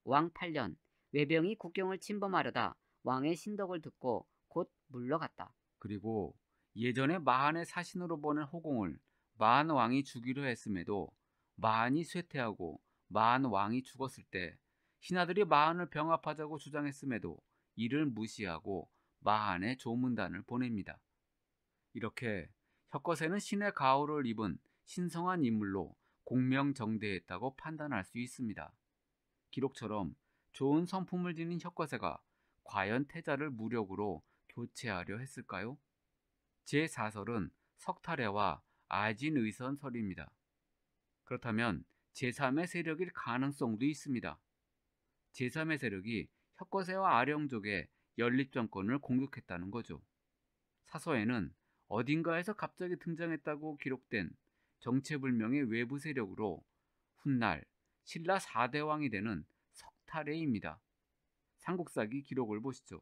왕 8년 외병이 국경을 침범하려다 왕의 신덕을 듣고 곧 물러갔다. 그리고 예전에 마한의 사신으로 보낸 호공을 마한 왕이 죽이려 했음에도 마한이 쇠퇴하고 마한 왕이 죽었을 때 신하들이 마한을 병합하자고 주장했음에도 이를 무시하고 마한의 조문단을 보냅니다. 이렇게 혁거세는 신의 가호를 입은 신성한 인물로 공명정대했다고 판단할 수 있습니다. 기록처럼 좋은 성품을 지닌 혁거세가 과연 태자를 무력으로 교체하려 했을까요? 제4설은 석탈해와 아진의선설입니다. 그렇다면 제3의 세력일 가능성도 있습니다. 제3의 세력이 혁거세와 아령족의 연립정권을 공격했다는 거죠. 사서에는 어딘가에서 갑자기 등장했다고 기록된 정체불명의 외부 세력으로 훗날 신라 4대왕이 되는 석탈해입니다. 삼국사기 기록을 보시죠.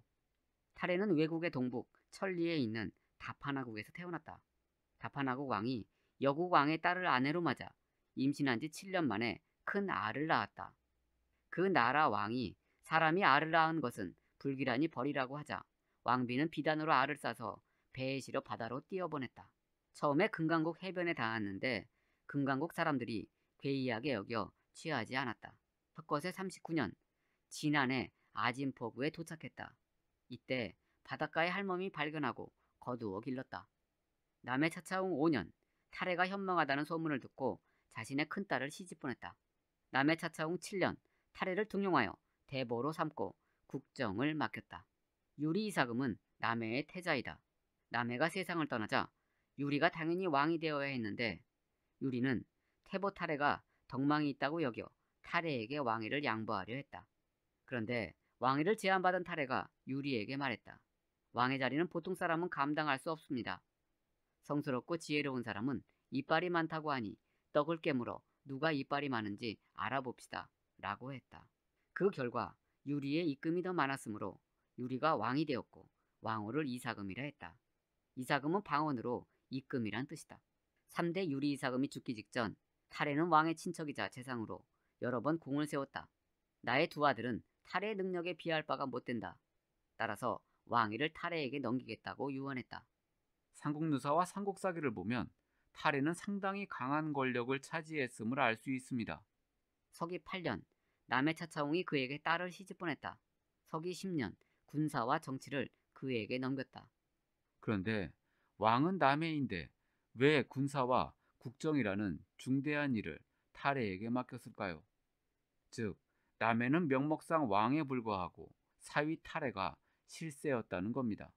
탈해는 외국의 동북 천리에 있는 다파나국에서 태어났다. 다파나국 왕이 여국 왕의 딸을 아내로 맞아 임신한 지 7년 만에 큰 알을 낳았다. 그 나라 왕이 사람이 알을 낳은 것은 불길하니 벌이라고 하자 왕비는 비단으로 알을 싸서 배에 실어 바다로 뛰어보냈다. 처음에 금강국 해변에 닿았는데 금강국 사람들이 괴이하게 여겨 취하지 않았다. 헛것의 39년 지난해 아진포구에 도착했다. 이때 바닷가에 할멈이 발견하고 거두어 길렀다. 남해 차차웅 5년 탈해가 현명하다는 소문을 듣고 자신의 큰딸을 시집 보냈다. 남해 차차웅 7년 탈해를 등용하여 대보로 삼고 국정을 맡겼다. 유리 이사금은 남해의 태자이다. 남해가 세상을 떠나자 유리가 당연히 왕이 되어야 했는데 유리는 태보 타레가 덕망이 있다고 여겨 타레에게 왕위를 양보하려 했다. 그런데 왕위를 제안받은 타레가 유리에게 말했다. 왕의 자리는 보통 사람은 감당할 수 없습니다. 성스럽고 지혜로운 사람은 이빨이 많다고 하니 떡을 깨물어 누가 이빨이 많은지 알아봅시다. 라고 했다. 그 결과 유리의 입금이 더 많았으므로 유리가 왕이 되었고 왕후를 이사금이라 했다. 이사금은 방언으로 입금이란 뜻이다. 3대 유리이사금이 죽기 직전 탈에는 왕의 친척이자 재상으로 여러 번 공을 세웠다. 나의 두 아들은 탈의 능력에 비할 바가 못된다. 따라서 왕위를 탈에에게 넘기겠다고 유언했다. 삼국누사와 삼국사기를 보면 탈에는 상당히 강한 권력을 차지했음을 알 수 있습니다. 서기 8년 남의차차웅이 그에게 딸을 시집 보냈다. 서기 10년 군사와 정치를 그에게 넘겼다. 그런데 왕은 남해인데 왜 군사와 국정이라는 중대한 일을 탈해에게 맡겼을까요? 즉, 남해는 명목상 왕에 불과하고 사위 탈해가 실세였다는 겁니다.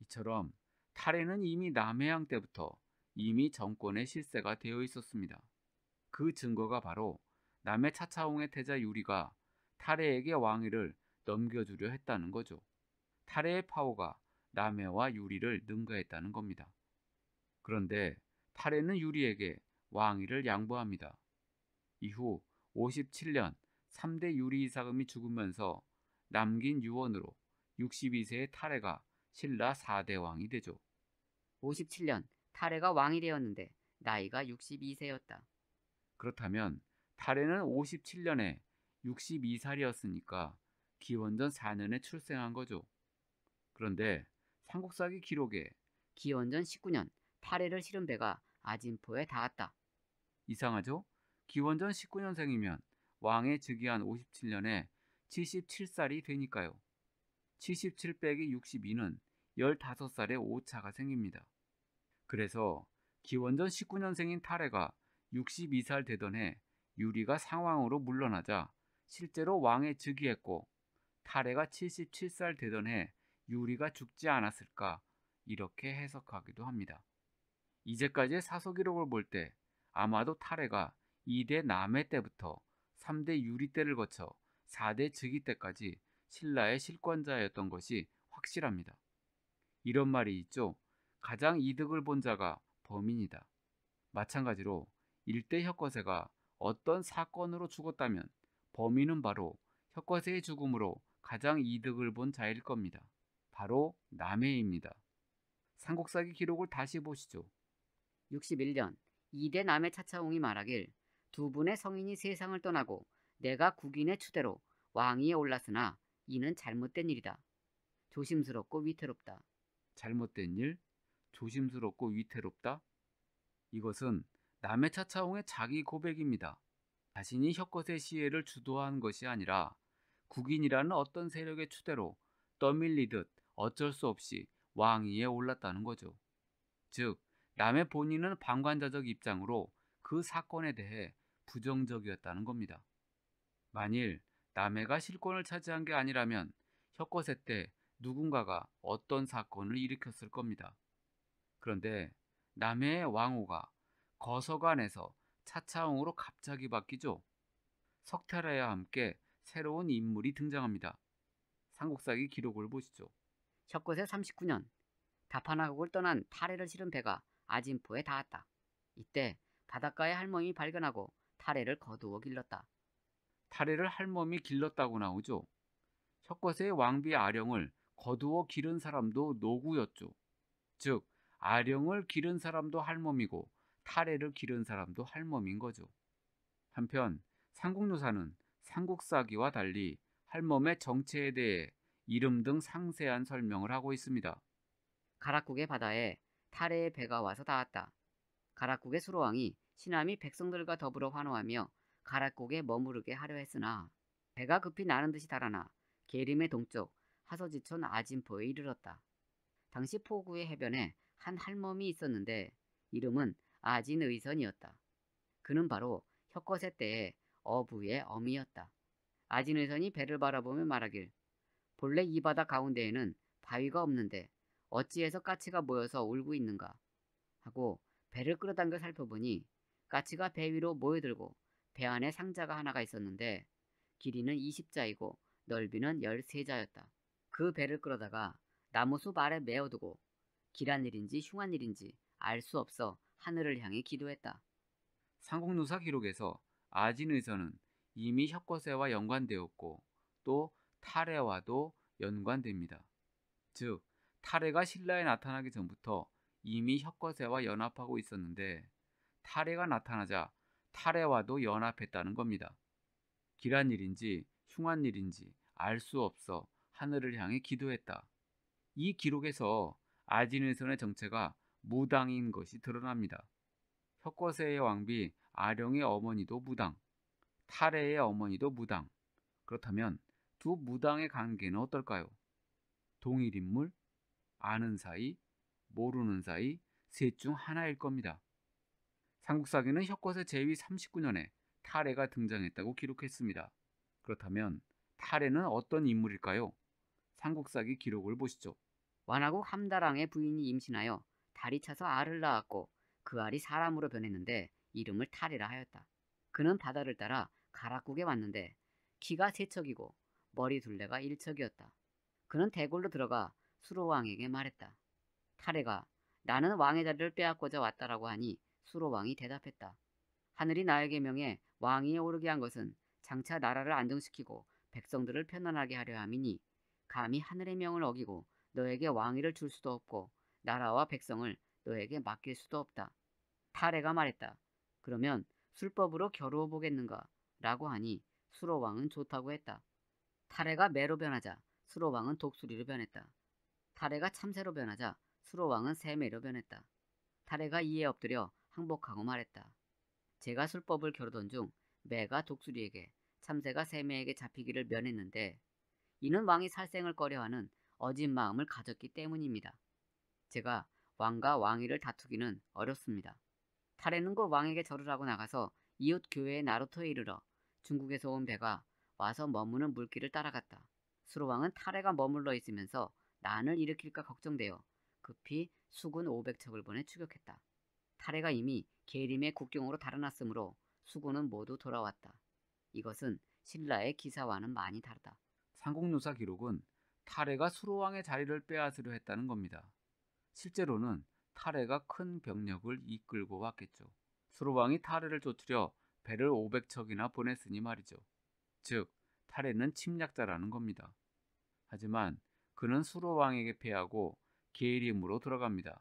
이처럼 탈해는 이미 남해양 때부터 이미 정권의 실세가 되어 있었습니다. 그 증거가 바로 남해 차차홍의 태자 유리가 탈해에게 왕위를 넘겨주려 했다는 거죠. 탈해의 파워가 남해와 유리를 능가했다는 겁니다. 그런데 타레는 유리에게 왕위를 양보합니다. 이후 57년 3대 유리 이사금이 죽으면서 남긴 유언으로 62세의 타레가 신라 4대 왕이 되죠. 57년 타레가 왕이 되었는데 나이가 62세였다. 그렇다면 타레는 57년에 62살이었으니까 기원전 4년에 출생한 거죠. 그런데 삼국사기 기록에 기원전 19년 8회를 실은 배가 아진포에 닿았다. 이상하죠? 기원전 19년생이면 왕에 즉위한 57년에 77살이 되니까요. 77 빼기 62는 15살의 오차가 생깁니다. 그래서 기원전 19년생인 타레가 62살 되던 해 유리가 상왕으로 물러나자 실제로 왕에 즉위했고 타레가 77살 되던 해 유리가 죽지 않았을까 이렇게 해석하기도 합니다. 이제까지의 사서 기록을 볼 때 아마도 탈해가 2대 남해 때부터 3대 유리 때를 거쳐 4대 즉위 때까지 신라의 실권자였던 것이 확실합니다. 이런 말이 있죠. 가장 이득을 본 자가 범인이다. 마찬가지로 1대 혁거세가 어떤 사건으로 죽었다면 범인은 바로 혁거세의 죽음으로 가장 이득을 본 자일 겁니다. 바로 남해입니다. 삼국사기 기록을 다시 보시죠. 61년 이대 남해 차차웅이 말하길 두 분의 성인이 세상을 떠나고 내가 국인의 추대로 왕위에 올랐으나 이는 잘못된 일이다. 조심스럽고 위태롭다. 잘못된 일, 조심스럽고 위태롭다. 이것은 남해 차차웅의 자기 고백입니다. 자신이 혁것의 시해를 주도한 것이 아니라 국인이라는 어떤 세력의 추대로 떠밀리듯 어쩔 수 없이 왕위에 올랐다는 거죠. 즉, 남의 본인은 방관자적 입장으로 그 사건에 대해 부정적이었다는 겁니다. 만일 남해가 실권을 차지한 게 아니라면 혁거세 때 누군가가 어떤 사건을 일으켰을 겁니다. 그런데 남해의 왕호가 거서관에서 차차홍으로 갑자기 바뀌죠. 석탈해야 함께 새로운 인물이 등장합니다. 삼국사기 기록을 보시죠. 석곳에 39년 다파나국을 떠난 타레를 실은 배가 아진포에 닿았다. 이때 바닷가에 할멈이 발견하고 타레를 거두어 길렀다. 타레를 할멈이 길렀다고 나오죠. 혁것의 왕비 아령을 거두어 기른 사람도 노구였죠. 즉 아령을 기른 사람도 할멈이고 타레를 기른 사람도 할멈인 거죠. 한편 삼국노사는 삼국사기와 달리 할멈의 정체에 대해 이름 등 상세한 설명을 하고 있습니다. 가락국의 바다에 타레의 배가 와서 닿았다. 가락국의 수로왕이 신함이 백성들과 더불어 환호하며 가락국에 머무르게 하려 했으나 배가 급히 나는 듯이 달아나 계림의 동쪽 하서지촌 아진포에 이르렀다. 당시 포구의 해변에 한 할멈이 있었는데 이름은 아진의선이었다. 그는 바로 혁거세 때의 어부의 어미였다. 아진의선이 배를 바라보며 말하길 본래 이 바다 가운데에는 바위가 없는데 어찌해서 까치가 모여서 울고 있는가 하고 배를 끌어당겨 살펴보니 까치가 배 위로 모여들고 배 안에 상자가 하나가 있었는데 길이는 20자이고 넓이는 13자였다. 그 배를 끌어다가 나무숲 아래 메어두고 길한 일인지 흉한 일인지 알 수 없어 하늘을 향해 기도했다. 삼국누사 기록에서 아진의서는 이미 혁거세와 연관되었고 또 탈해와도 연관됩니다. 즉, 탈해가 신라에 나타나기 전부터 이미 혁거세와 연합하고 있었는데 탈해가 나타나자 탈해와도 연합했다는 겁니다. 길한 일인지 흉한 일인지 알 수 없어 하늘을 향해 기도했다. 이 기록에서 아진의선의 정체가 무당인 것이 드러납니다. 혁거세의 왕비 아령의 어머니도 무당, 탈해의 어머니도 무당. 그렇다면 두 무당의 관계는 어떨까요? 동일 인물, 아는 사이, 모르는 사이 셋 중 하나일 겁니다. 삼국사기는 혁거세 제위 39년에 타레가 등장했다고 기록했습니다. 그렇다면 타레는 어떤 인물일까요? 삼국사기 기록을 보시죠. 완하국 함다랑의 부인이 임신하여 달이 차서 알을 낳았고 그 알이 사람으로 변했는데 이름을 타레라 하였다. 그는 바다를 따라 가락국에 왔는데 키가 세척이고 머리 둘레가 일척이었다. 그는 대궐로 들어가 수로왕에게 말했다. 타레가 나는 왕의 자리를 빼앗고자 왔다라고 하니 수로왕이 대답했다. 하늘이 나에게 명해 왕위에 오르게 한 것은 장차 나라를 안정시키고 백성들을 편안하게 하려 함이니 감히 하늘의 명을 어기고 너에게 왕위를 줄 수도 없고 나라와 백성을 너에게 맡길 수도 없다. 타레가 말했다. 그러면 술법으로 겨루어 보겠는가? 라고 하니 수로왕은 좋다고 했다. 타레가 매로 변하자 수로왕은 독수리로 변했다. 타레가 참새로 변하자 수로왕은 새매로 변했다. 타레가 이에 엎드려 항복하고 말했다. 제가 술법을 겨루던 중 매가 독수리에게 참새가 새매에게 잡히기를 면했는데 이는 왕이 살생을 꺼려하는 어진 마음을 가졌기 때문입니다. 제가 왕과 왕위를 다투기는 어렵습니다. 타레는 곧 왕에게 절을 하고 나가서 이웃 교회의 나루토에 이르러 중국에서 온 배가 와서 머무는 물길을 따라갔다. 수로왕은 탈해가 머물러 있으면서 난을 일으킬까 걱정되어 급히 수군 500척을 보내 추격했다. 탈해가 이미 계림의 국경으로 달아났으므로 수군은 모두 돌아왔다. 이것은 신라의 기사와는 많이 다르다. 삼국유사 기록은 탈해가 수로왕의 자리를 빼앗으려 했다는 겁니다. 실제로는 탈해가 큰 병력을 이끌고 왔겠죠. 수로왕이 탈해를 쫓으려 배를 500척이나 보냈으니 말이죠. 즉 탈에는 침략자라는 겁니다. 하지만 그는 수로왕에게 패하고 게일임으로 들어갑니다.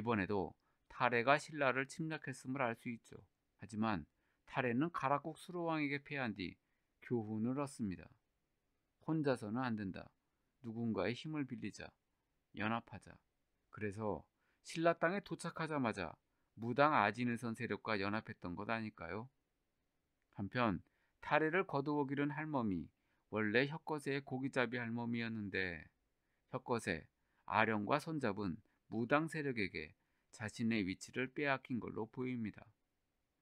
이번에도 타레가 신라를 침략했음을 알 수 있죠. 하지만 타레는 가락국 수로왕에게 패한 뒤 교훈을 얻습니다. 혼자서는 안 된다. 누군가의 힘을 빌리자. 연합하자. 그래서 신라 땅에 도착하자마자 무당 아진의선 세력과 연합했던 것 아닐까요? 한편 타래를 거두어기른 할머니 원래 혁거세의 고기잡이 할머니였는데 혁거세 아령과 손잡은 무당 세력에게 자신의 위치를 빼앗긴 걸로 보입니다.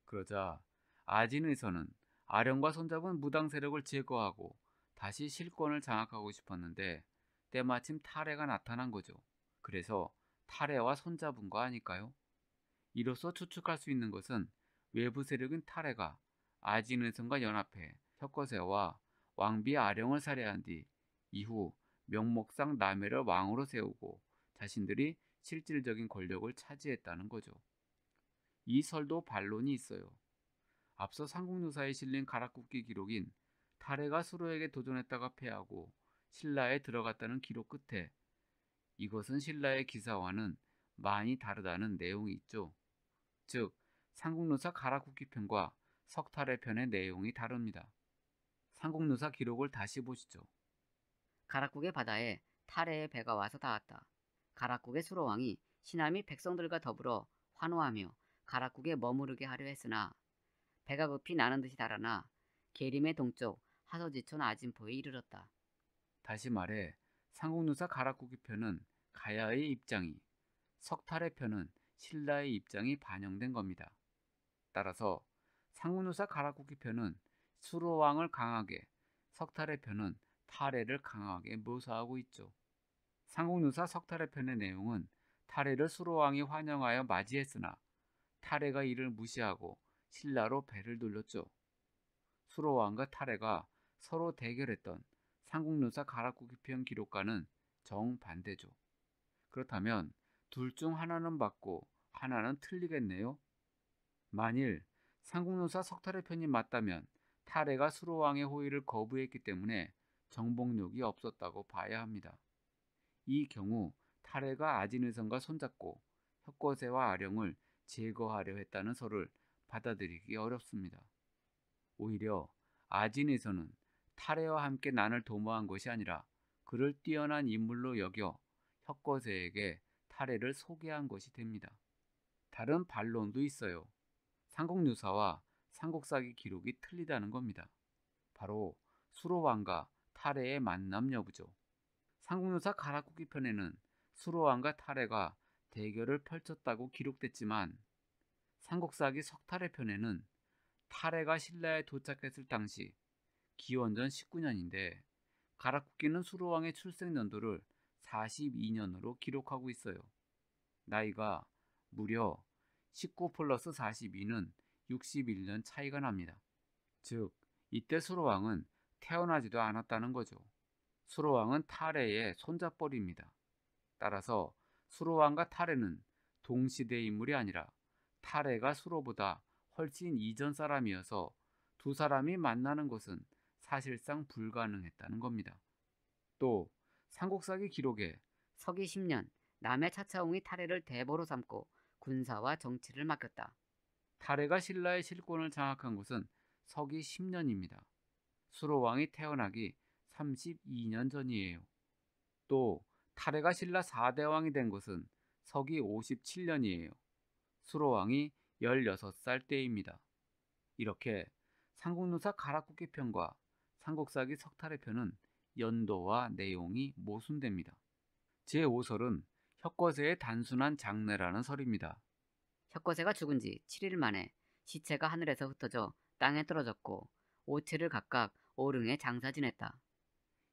그러자 아진의서는 아령과 손잡은 무당 세력을 제거하고 다시 실권을 장악하고 싶었는데 때마침 탈해가 나타난 거죠. 그래서 탈해와 손잡은 거 아닐까요? 이로써 추측할 수 있는 것은 외부 세력인 탈해가 아지는성과 연합해 혁거세와 왕비 아령을 살해한 뒤 이후 명목상 남해를 왕으로 세우고 자신들이 실질적인 권력을 차지했다는 거죠. 이 설도 반론이 있어요. 앞서 삼국유사에 실린 가락국기 기록인 타레가 수로에게 도전했다가 패하고 신라에 들어갔다는 기록 끝에 이것은 신라의 기사와는 많이 다르다는 내용이 있죠. 즉, 삼국유사 가락국기 편과 석탈의 편의 내용이 다릅니다. 삼국유사 기록을 다시 보시죠. 가락국의 바다에 탈해의 배가 와서 닿았다. 가락국의 수로왕이 신함이 백성들과 더불어 환호하며 가락국에 머무르게 하려 했으나 배가 급히 나는 듯이 달아나 계림의 동쪽 하서지촌 아진포에 이르렀다. 다시 말해 상국누사 가락국의 편은 가야의 입장이 석탈의 편은 신라의 입장이 반영된 겁니다. 따라서 상훈우사 가라국기 편은 수로왕을 강하게, 석탈의 편은 탈해를 강하게 묘사하고 있죠. 상훈우사 석탈의 편의 내용은 탈해를 수로왕이 환영하여 맞이했으나 탈해가 이를 무시하고 신라로 배를 돌렸죠. 수로왕과 탈해가 서로 대결했던 상국묘사 가락국기편 기록과는 정반대죠. 그렇다면 둘 중 하나는 맞고 하나는 틀리겠네요. 만일 상국노사 석탈의 편이 맞다면 탈해가 수로왕의 호의를 거부했기 때문에 정복력이 없었다고 봐야 합니다. 이 경우 탈해가 아진의성과 손잡고 혁거세와 아령을 제거하려 했다는 설을 받아들이기 어렵습니다. 오히려 아진에선은 탈해와 함께 난을 도모한 것이 아니라 그를 뛰어난 인물로 여겨 혁거세에게 탈해를 소개한 것이 됩니다. 다른 반론도 있어요. 삼국유사와 삼국사기 기록이 틀리다는 겁니다. 바로 수로왕과 타레의 만남 여부죠. 삼국유사 가라꾸기 편에는 수로왕과 타레가 대결을 펼쳤다고 기록됐지만 삼국사기 석탈의 편에는 타레가 신라에 도착했을 당시 기원전 19년인데 가라쿠기는 수로왕의 출생 연도를 42년으로 기록하고 있어요. 나이가 무려 19 플러스 42는 61년 차이가 납니다. 즉, 이때 수로왕은 태어나지도 않았다는 거죠. 수로왕은 탈레의 손자벌입니다 따라서 수로왕과 탈레는 동시대 인물이 아니라 탈레가 수로보다 훨씬 이전 사람이어서 두 사람이 만나는 것은 사실상 불가능했다는 겁니다. 또 삼국사기 기록에 서기 10년 남의 차차웅이 탈레를 대보로 삼고 군사와 정치를 맡겼다. 다레가 신라의 실권을 장악한 곳은 서기 10년입니다. 수로왕이 태어나기 32년 전이에요. 또 타레가 신라 4대왕이 된 것은 서기 57년이에요. 수로왕이 16살 때입니다. 이렇게 삼국유사 가락국기 편과 삼국사기 석탈의 편은 연도와 내용이 모순됩니다. 제5설은 혁거세의 단순한 장례라는 설입니다. 혁거세가 죽은 지 7일 만에 시체가 하늘에서 흩어져 땅에 떨어졌고 오체를 각각 오릉에 장사 지냈다.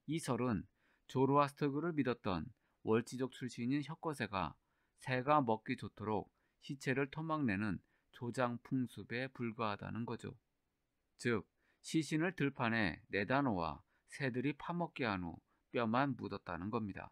이 설은 조로아스터그를 믿었던 월지족 출신인 혁거세가 새가 먹기 좋도록 시체를 토막내는 조장 풍습에 불과하다는 거죠. 즉 시신을 들판에 내다 놓아 새들이 파먹게 한 후 뼈만 묻었다는 겁니다.